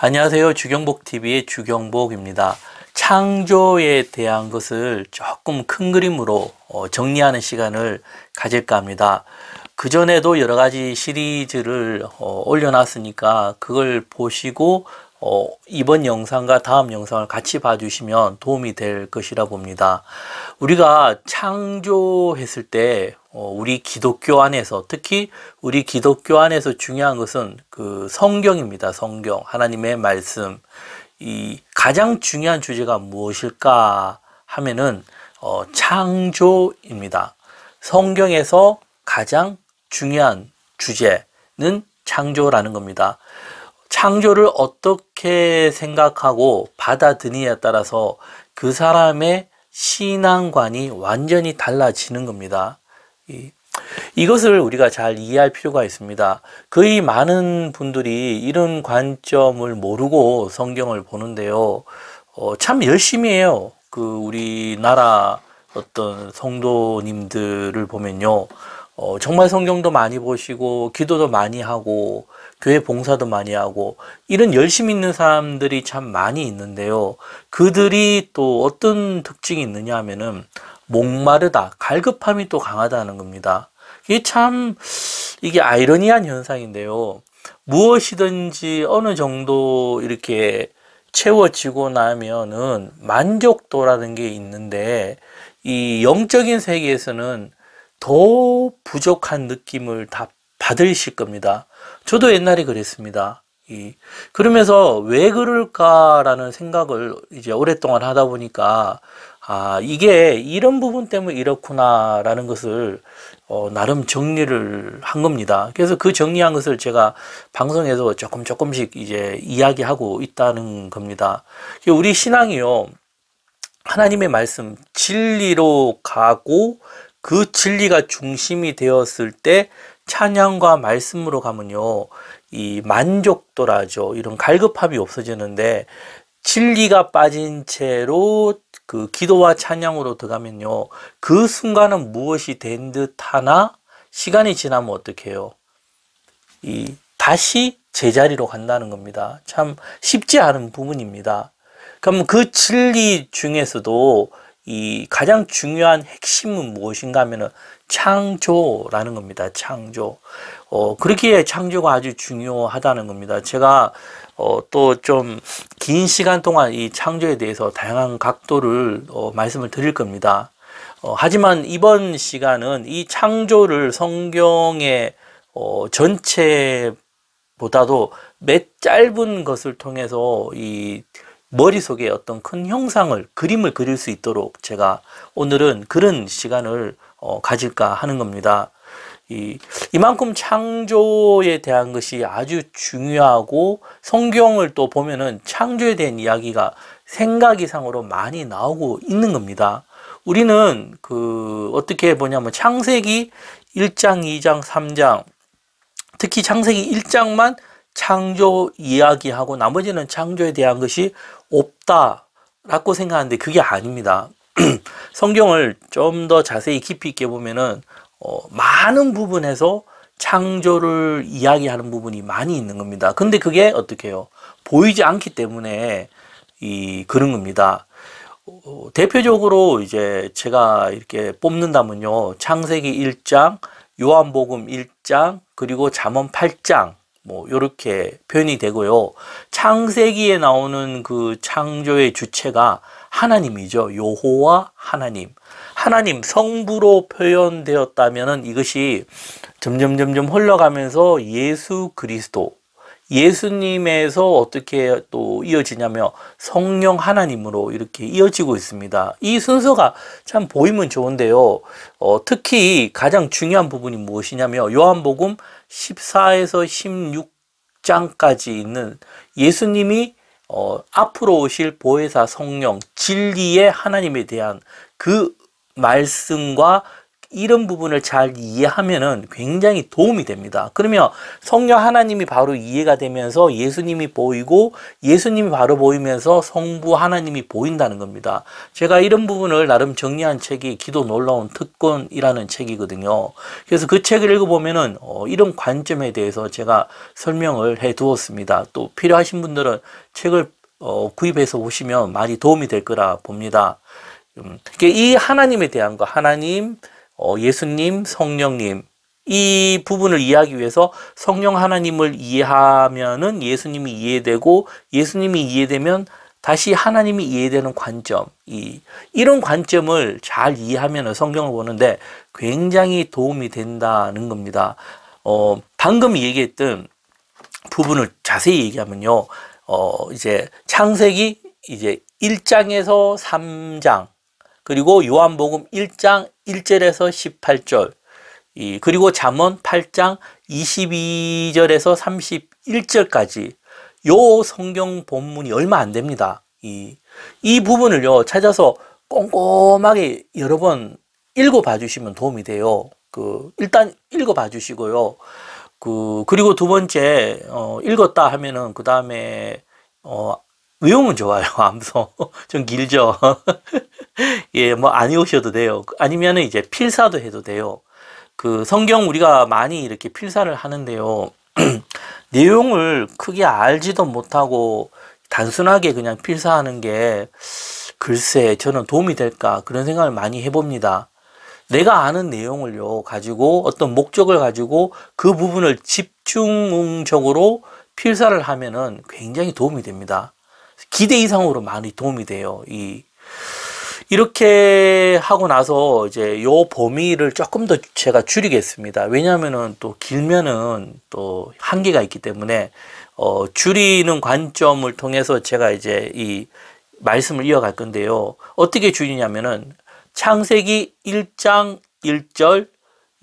안녕하세요. 주경복TV의 주경복입니다. 창조에 대한 것을 조금 큰 그림으로 어, 정리하는 시간을 가질까 합니다. 그전에도 여러 가지 시리즈를 어, 올려놨으니까 그걸 보시고 어, 이번 영상과 다음 영상을 같이 봐주시면 도움이 될것이라 봅니다. 우리가 창조했을 때 어, 우리 기독교 안에서 특히 우리 기독교 안에서 중요한 것은 그 성경입니다. 성경 하나님의 말씀 이 가장 중요한 주제가 무엇일까 하면은 어, 창조입니다. 성경에서 가장 중요한 주제는 창조라는 겁니다. 창조를 어떻게 생각하고 받아들이냐에 따라서 그 사람의 신앙관이 완전히 달라지는 겁니다. 이것을 우리가 잘 이해할 필요가 있습니다. 거의 많은 분들이 이런 관점을 모르고 성경을 보는데요. 어, 참 열심히 해요. 그 우리나라 어떤 성도님들을 보면요. 어, 정말 성경도 많이 보시고 기도도 많이 하고 교회 봉사도 많이 하고 이런 열심 있는 사람들이 참 많이 있는데요. 그들이 또 어떤 특징이 있느냐 하면은 목마르다, 갈급함이 또 강하다는 겁니다. 이게 참 이게 아이러니한 현상인데요. 무엇이든지 어느 정도 이렇게 채워지고 나면은 만족도라는 게 있는데 이 영적인 세계에서는 더 부족한 느낌을 다 받으실 겁니다. 저도 옛날에 그랬습니다. 이 그러면서 왜 그럴까라는 생각을 이제 오랫동안 하다 보니까 아, 이게 이런 부분 때문에 이렇구나라는 것을 어, 나름 정리를 한 겁니다. 그래서 그 정리한 것을 제가 방송에서 조금 조금씩 이제 이야기하고 있다는 겁니다. 우리 신앙이요. 하나님의 말씀, 진리로 가고 그 진리가 중심이 되었을 때 찬양과 말씀으로 가면요. 이 만족도라죠. 이런 갈급함이 없어지는데 진리가 빠진 채로 그 기도와 찬양으로 들어가면요. 그 순간은 무엇이 된 듯하나 시간이 지나면 어떻게 해요? 이 다시 제자리로 간다는 겁니다. 참 쉽지 않은 부분입니다. 그럼 그 진리 중에서도 이 가장 중요한 핵심은 무엇인가 하면은 창조라는 겁니다. 창조. 어, 그렇기에 창조가 아주 중요하다는 겁니다. 제가 어, 또 좀 긴 시간 동안 이 창조에 대해서 다양한 각도를 어, 말씀을 드릴 겁니다. 어, 하지만 이번 시간은 이 창조를 성경의 어, 전체보다도 몇 짧은 것을 통해서 이 머릿속에 어떤 큰 형상을 그림을 그릴 수 있도록 제가 오늘은 그런 시간을 어, 가질까 하는 겁니다. 이, 이만큼 창조에 대한 것이 아주 중요하고 성경을 또 보면은 창조에 대한 이야기가 생각 이상으로 많이 나오고 있는 겁니다. 우리는 그 어떻게 보냐면 창세기 1장, 2장, 3장 특히 창세기 1장만 창조 이야기하고 나머지는 창조에 대한 것이 없다라고 생각하는데 그게 아닙니다. 성경을 좀 더 자세히 깊이 있게 보면은 어, 많은 부분에서 창조를 이야기하는 부분이 많이 있는 겁니다. 근데 그게 어떻게 해요? 보이지 않기 때문에 이 그런 겁니다. 어, 대표적으로 이제 제가 이렇게 뽑는다면요. 창세기 1장, 요한복음 1장, 그리고 잠언 8장 뭐 이렇게 표현이 되고요. 창세기에 나오는 그 창조의 주체가 하나님이죠. 여호와 하나님. 하나님 성부로 표현되었다면은 이것이 점점 점점 흘러가면서 예수 그리스도 예수님에서 어떻게 또 이어지냐며 성령 하나님으로 이렇게 이어지고 있습니다. 이 순서가 참 보이면 좋은데요. 어, 특히 가장 중요한 부분이 무엇이냐면 요한복음 14에서 16장까지 있는 예수님이 어, 앞으로 오실 보혜사 성령 진리의 하나님에 대한 그 말씀과 이런 부분을 잘 이해하면은 굉장히 도움이 됩니다. 그러면 성령 하나님이 바로 이해가 되면서 예수님이 보이고 예수님이 바로 보이면서 성부 하나님이 보인다는 겁니다. 제가 이런 부분을 나름 정리한 책이 기도 놀라운 특권이라는 책이거든요. 그래서 그 책을 읽어보면은 어, 이런 관점에 대해서 제가 설명을 해 두었습니다. 또 필요하신 분들은 책을 어, 구입해서 보시면 많이 도움이 될 거라 봅니다. 음, 이 하나님에 대한 거, 하나님, 어, 예수님, 성령님 이 부분을 이해하기 위해서 성령 하나님을 이해하면은 예수님이 이해되고 예수님이 이해되면 다시 하나님이 이해되는 관점, 이, 이런 관점을 잘 이해하면 성경을 보는데 굉장히 도움이 된다는 겁니다. 어, 방금 얘기했던 부분을 자세히 얘기하면요. 어, 이제 창세기 이제 1장에서 3장, 그리고 요한복음 1장 1절에서 18절 그리고 잠언 8장 22절에서 31절까지 요 성경 본문이 얼마 안 됩니다. 이, 이 부분을요, 찾아서 꼼꼼하게 여러 번 읽어봐 주시면 도움이 돼요. 그, 일단 읽어봐 주시고요. 그, 그리고 두 번째, 어, 읽었다 하면은, 그 다음에, 어, 의용은 좋아요. 암소. 좀 길죠. 예, 뭐, 아니오셔도 돼요. 아니면은 이제 필사도 해도 돼요. 그 성경 우리가 많이 이렇게 필사를 하는데요. 내용을 크게 알지도 못하고 단순하게 그냥 필사하는 게 글쎄 저는 도움이 될까 그런 생각을 많이 해봅니다. 내가 아는 내용을요 가지고 어떤 목적을 가지고 그 부분을 집중적으로 필사를 하면은 굉장히 도움이 됩니다. 기대 이상으로 많이 도움이 돼요. 이 이렇게 하고 나서 이제 요 범위를 조금 더 제가 줄이겠습니다. 왜냐면은또 길면은 또 한계가 있기 때문에 어 줄이는 관점을 통해서 제가 이제 이 말씀을 이어갈 건데요. 어떻게 줄이냐면은 창세기 1장 1절,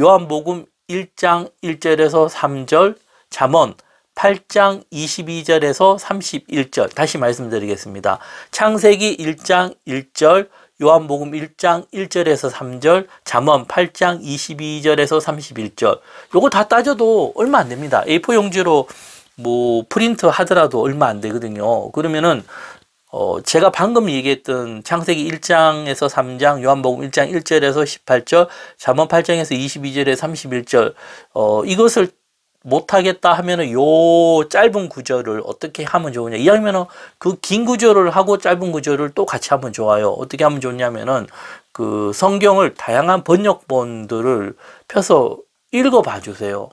요한복음 1장 1절에서 3절, 잠언 8장 22절에서 31절 다시 말씀드리겠습니다. 창세기 1장 1절 요한복음 1장 1절에서 3절, 잠언 8장 22절에서 31절. 요거 다 따져도 얼마 안 됩니다. A4 용지로 뭐 프린트 하더라도 얼마 안 되거든요. 그러면은 어 제가 방금 얘기했던 창세기 1장에서 3장, 요한복음 1장 1절에서 18절, 잠언 8장에서 22절에 31절. 어 이것을 못하겠다 하면은 요 짧은 구절을 어떻게 하면 좋으냐 이왕이면은 그 긴 구절을 하고 짧은 구절을 또 같이 하면 좋아요 어떻게 하면 좋냐면은 그 성경을 다양한 번역본들을 펴서 읽어봐 주세요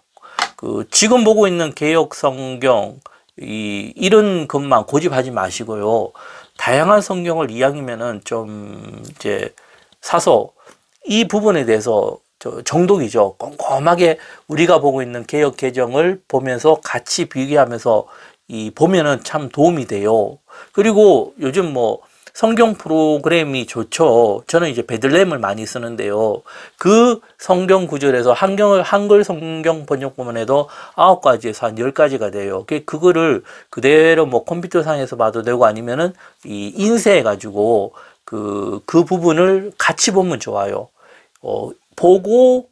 그 지금 보고 있는 개혁 성경 이 이런 것만 고집하지 마시고요 다양한 성경을 이왕이면은 좀 이제 사서 이 부분에 대해서 정독이죠. 꼼꼼하게 우리가 보고 있는 개혁 개정을 보면서 같이 비교하면서 이 보면은 참 도움이 돼요. 그리고 요즘 뭐 성경 프로그램이 좋죠. 저는 이제 베들렘을 많이 쓰는데요. 그 성경 구절에서 한경 한글 성경 번역본에도 아홉 가지에서 한 열 가지가 돼요. 그, 그거를 그대로 뭐 컴퓨터 상에서 봐도 되고 아니면은 이 인쇄해 가지고 그 그 부분을 같이 보면 좋아요. 어, 보고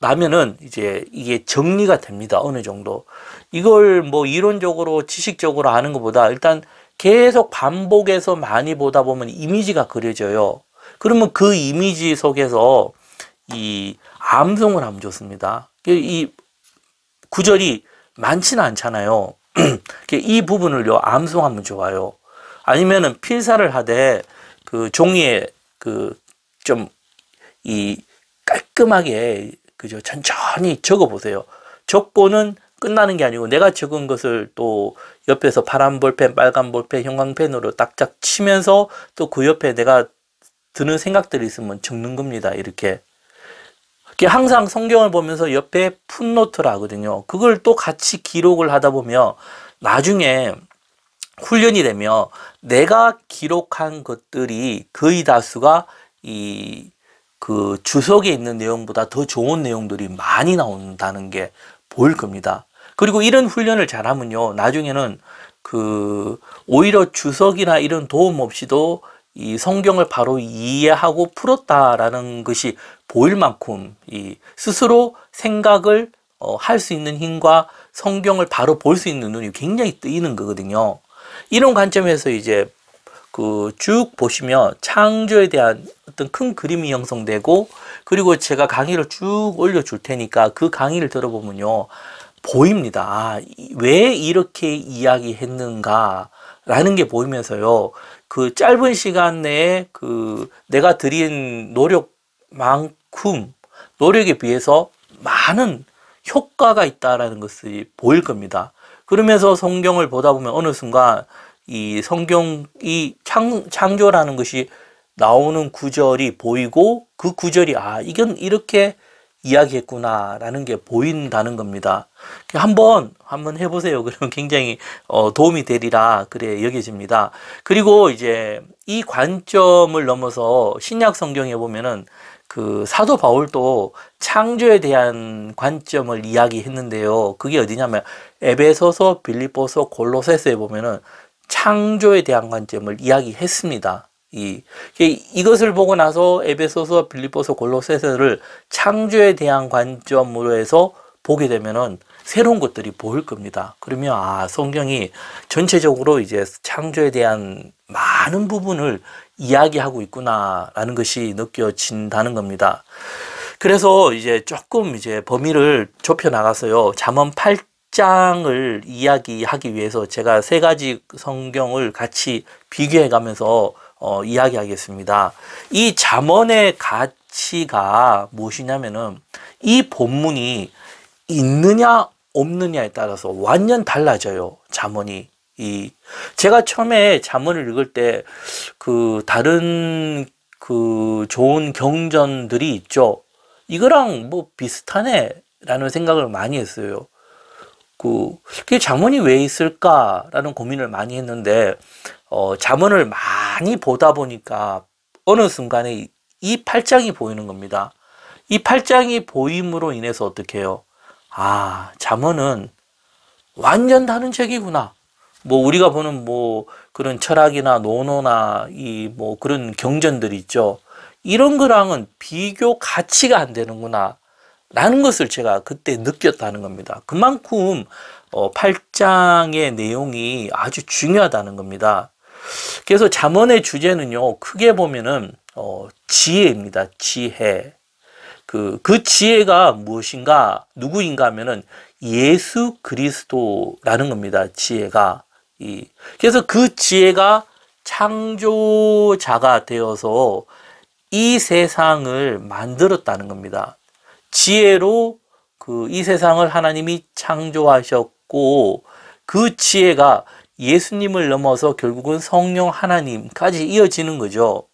나면은 이제 이게 정리가 됩니다. 어느 정도. 이걸 뭐 이론적으로 지식적으로 아는 것보다 일단 계속 반복해서 많이 보다 보면 이미지가 그려져요. 그러면 그 이미지 속에서 이 암송을 하면 좋습니다. 이 구절이 많지는 않잖아요. 이 부분을요 암송하면 좋아요. 아니면은 필사를 하되 그 종이에 그좀이 깔끔하게 그죠 천천히 적어 보세요. 적고는 끝나는 게 아니고 내가 적은 것을 또 옆에서 파란 볼펜, 빨간 볼펜, 형광펜으로 딱딱 치면서 또 그 옆에 내가 드는 생각들이 있으면 적는 겁니다. 이렇게. 항상 성경을 보면서 옆에 풋노트라 하거든요. 그걸 또 같이 기록을 하다 보면 나중에 훈련이 되면 내가 기록한 것들이 거의 다수가 이그 주석에 있는 내용보다 더 좋은 내용들이 많이 나온다는 게 보일 겁니다. 그리고 이런 훈련을 잘하면요. 나중에는 그 오히려 주석이나 이런 도움 없이도 이 성경을 바로 이해하고 풀었다라는 것이 보일 만큼 이 스스로 생각을 어, 할수 있는 힘과 성경을 바로 볼 수 있는 눈이 굉장히 뜨이는 거거든요. 이런 관점에서 이제 그쭉 보시면 창조에 대한 어떤 큰 그림이 형성되고 그리고 제가 강의를 쭉 올려줄 테니까 그 강의를 들어보면요 보입니다. 아, 왜 이렇게 이야기했는가 라는 게 보이면서요 그 짧은 시간 내에 그 내가 드린 노력만큼 노력에 비해서 많은 효과가 있다라는 것이 보일 겁니다. 그러면서 성경을 보다 보면 어느 순간 이 성경이 창, 창조라는 것이 나오는 구절이 보이고 그 구절이 아 이건 이렇게 이야기했구나라는 게 보인다는 겁니다. 한번 한번 해보세요. 그러면 굉장히 어, 도움이 되리라 그래 여겨집니다. 그리고 이제 이 관점을 넘어서 신약 성경에 보면은 그 사도 바울도 창조에 대한 관점을 이야기했는데요. 그게 어디냐면 에베소서, 빌립보서, 골로새서에 보면은 창조에 대한 관점을 이야기했습니다. 이, 이것을 보고 나서 에베소서, 빌리포서, 골로세서를 창조에 대한 관점으로 해서 보게 되면은 새로운 것들이 보일 겁니다. 그러면 아 성경이 전체적으로 이제 창조에 대한 많은 부분을 이야기하고 있구나라는 것이 느껴진다는 겁니다. 그래서 이제 조금 이제 범위를 좁혀 나가서요. 잠언 입장을 이야기하기 위해서 제가 세 가지 성경을 같이 비교해 가면서 어, 이야기하겠습니다. 이 잠언의 가치가 무엇이냐면은 이 본문이 있느냐 없느냐에 따라서 완전 달라져요. 잠언이 이 제가 처음에 잠언을 읽을 때 그 다른 그 좋은 경전들이 있죠. 이거랑 뭐 비슷하네라는 생각을 많이 했어요. 있고 그게 자문이 왜 있을까라는 고민을 많이 했는데 어, 자문을 많이 보다 보니까 어느 순간에 이 팔짱이 보이는 겁니다. 이 팔짱이 보임으로 인해서 어떻게 해요? 아, 자문은 완전 다른 책이구나. 뭐 우리가 보는 뭐 그런 철학이나 논어나 이 뭐 그런 경전들 있죠. 이런 거랑은 비교 가치가 안 되는구나. 라는 것을 제가 그때 느꼈다는 겁니다. 그만큼 8장의 어, 내용이 아주 중요하다는 겁니다. 그래서 잠언의 주제는요, 크게 보면은 어, 지혜입니다. 지혜. 그, 그 지혜가 무엇인가, 누구인가 하면은 예수 그리스도라는 겁니다. 지혜가. 이. 그래서 그 지혜가 창조자가 되어서 이 세상을 만들었다는 겁니다. 지혜로 그 이 세상을 하나님이 창조하셨고 그 지혜가 예수님을 넘어서 결국은 성령 하나님까지 이어지는 거죠.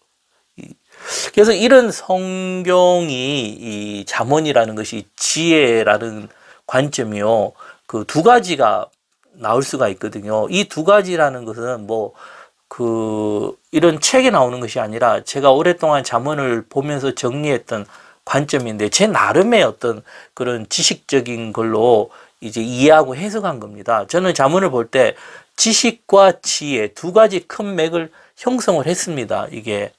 그래서 이런 성경이 이 자문이라는 것이 지혜라는 관점이요. 그 두 가지가 나올 수가 있거든요. 이 두 가지라는 것은 뭐, 그, 이런 책에 나오는 것이 아니라 제가 오랫동안 자문을 보면서 정리했던 관점인데 제 나름의 어떤 그런 지식적인 걸로 이제 이해하고 해석한 겁니다. 저는 자문을 볼 때 지식과 지혜 두 가지 큰 맥을 형성을 했습니다. 이게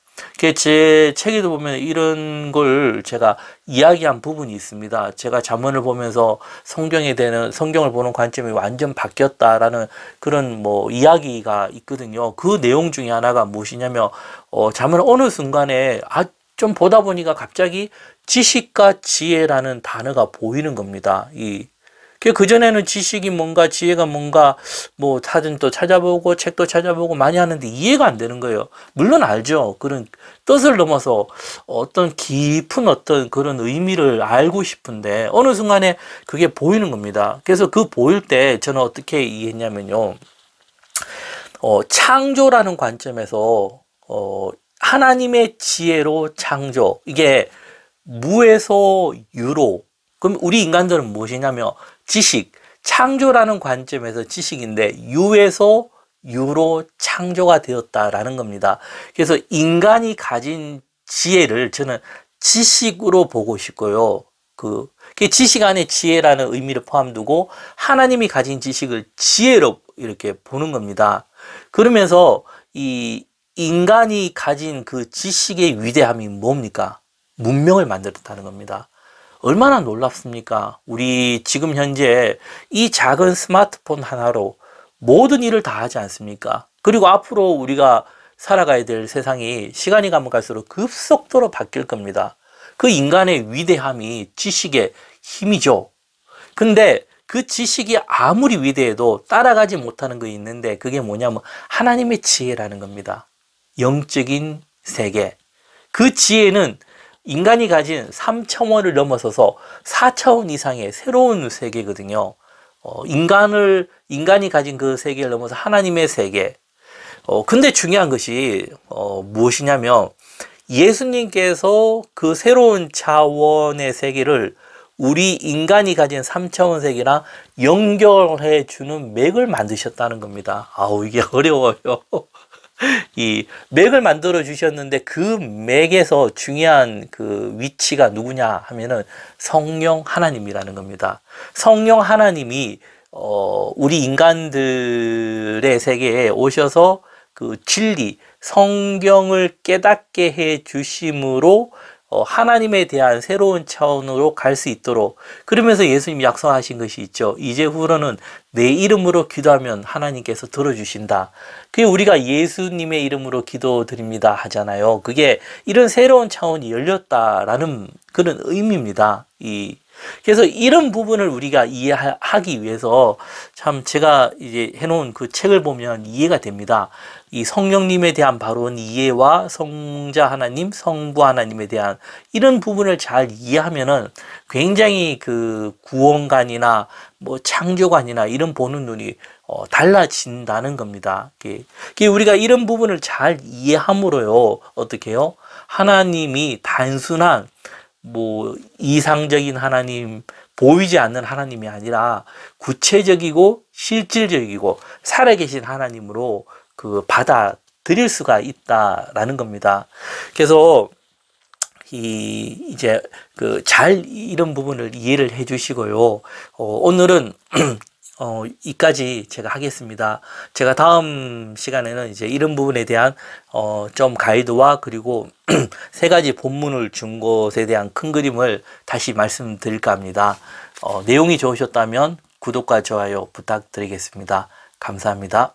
제 책에도 보면 이런 걸 제가 이야기한 부분이 있습니다. 제가 자문을 보면서 성경에 대한 성경을 보는 관점이 완전 바뀌었다라는 그런 뭐 이야기가 있거든요. 그 내용 중에 하나가 무엇이냐면 어, 자문 을 어느 순간에 아좀 보다 보니까 갑자기 지식과 지혜라는 단어가 보이는 겁니다. 이 그전에는 지식이 뭔가 지혜가 뭔가 뭐 사진도 찾아보고 책도 찾아보고 많이 하는데 이해가 안 되는 거예요. 물론 알죠. 그런 뜻을 넘어서 어떤 깊은 어떤 그런 의미를 알고 싶은데 어느 순간에 그게 보이는 겁니다. 그래서 그 보일 때 저는 어떻게 이해했냐면요. 어, 창조라는 관점에서 어, 하나님의 지혜로 창조. 이게 무에서 유로. 그럼 우리 인간들은 무엇이냐면 지식, 창조라는 관점에서 지식인데 유에서 유로 창조가 되었다라는 겁니다. 그래서 인간이 가진 지혜를 저는 지식으로 보고 싶고요. 그 지식 안에 지혜라는 의미를 포함두고 하나님이 가진 지식을 지혜로 이렇게 보는 겁니다. 그러면서 이 인간이 가진 그 지식의 위대함이 뭡니까? 문명을 만들었다는 겁니다. 얼마나 놀랍습니까? 우리 지금 현재 이 작은 스마트폰 하나로 모든 일을 다 하지 않습니까? 그리고 앞으로 우리가 살아가야 될 세상이 시간이 가면 갈수록 급속도로 바뀔 겁니다. 그 인간의 위대함이 지식의 힘이죠. 근데 그 지식이 아무리 위대해도 따라가지 못하는 게 있는데 그게 뭐냐면 하나님의 지혜라는 겁니다. 영적인 세계. 그 지혜는 인간이 가진 3차원을 넘어서서 4차원 이상의 새로운 세계거든요. 어, 인간을, 인간이 가진 그 세계를 넘어서 하나님의 세계. 어, 근데 중요한 것이, 어, 무엇이냐면, 예수님께서 그 새로운 차원의 세계를 우리 인간이 가진 3차원 세계랑 연결해 주는 맥을 만드셨다는 겁니다. 아우, 이게 어려워요. 이 맥을 만들어 주셨는데 그 맥에서 중요한 그 위치가 누구냐 하면은 성령 하나님이라는 겁니다. 성령 하나님이 어 우리 인간들의 세계에 오셔서 그 진리 성경을 깨닫게 해 주심으로 어, 하나님에 대한 새로운 차원으로 갈 수 있도록 그러면서 예수님이 약속하신 것이 있죠. 이제 후로는 내 이름으로 기도하면 하나님께서 들어주신다. 그게 우리가 예수님의 이름으로 기도드립니다 하잖아요. 그게 이런 새로운 차원이 열렸다라는 그런 의미입니다. 이 그래서 이런 부분을 우리가 이해하기 위해서 참 제가 이제 해놓은 그 책을 보면 이해가 됩니다. 이 성령님에 대한 바른 이해와 성자 하나님, 성부 하나님에 대한 이런 부분을 잘 이해하면은 굉장히 그 구원관이나 뭐 창조관이나 이런 보는 눈이 어, 달라진다는 겁니다. 이게 예. 우리가 이런 부분을 잘 이해함으로요 어떻게요? 하나님이 단순한 뭐 이상적인 하나님, 보이지 않는 하나님이 아니라 구체적이고 실질적이고 살아계신 하나님으로 그 받아들일 수가 있다라는 겁니다. 그래서 이 이제 그 잘 이런 부분을 이해를 해주시고요. 어, 오늘은 어, 이까지 제가 하겠습니다. 제가 다음 시간에는 이제 이런 부분에 대한 어, 좀 가이드와 그리고 세 가지 본문을 준 것에 대한 큰 그림을 다시 말씀드릴까 합니다. 어, 내용이 좋으셨다면 구독과 좋아요 부탁드리겠습니다. 감사합니다.